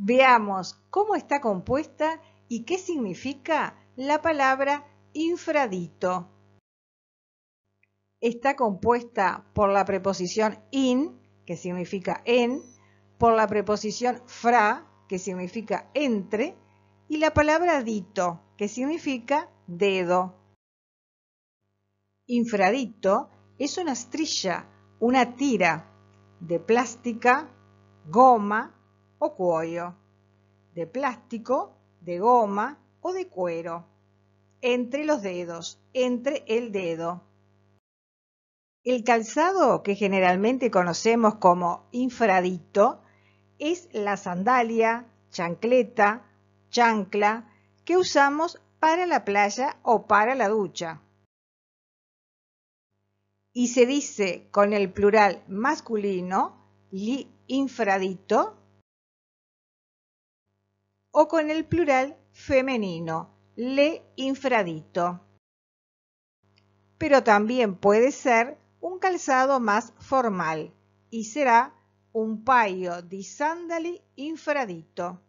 Veamos cómo está compuesta y qué significa la palabra infradito. Está compuesta por la preposición in, que significa en, por la preposición fra, que significa entre, y la palabra dito, que significa dedo. Infradito es una estrella, una tira de plástica, goma, o cuoio, de plástico, de goma o de cuero, entre los dedos, entre el dedo. El calzado que generalmente conocemos como infradito es la sandalia, chancleta, chancla que usamos para la playa o para la ducha. Y se dice con el plural masculino li infradito o con el plural femenino, le infradito. Pero también puede ser un calzado más formal y será un paio di sandali infradito.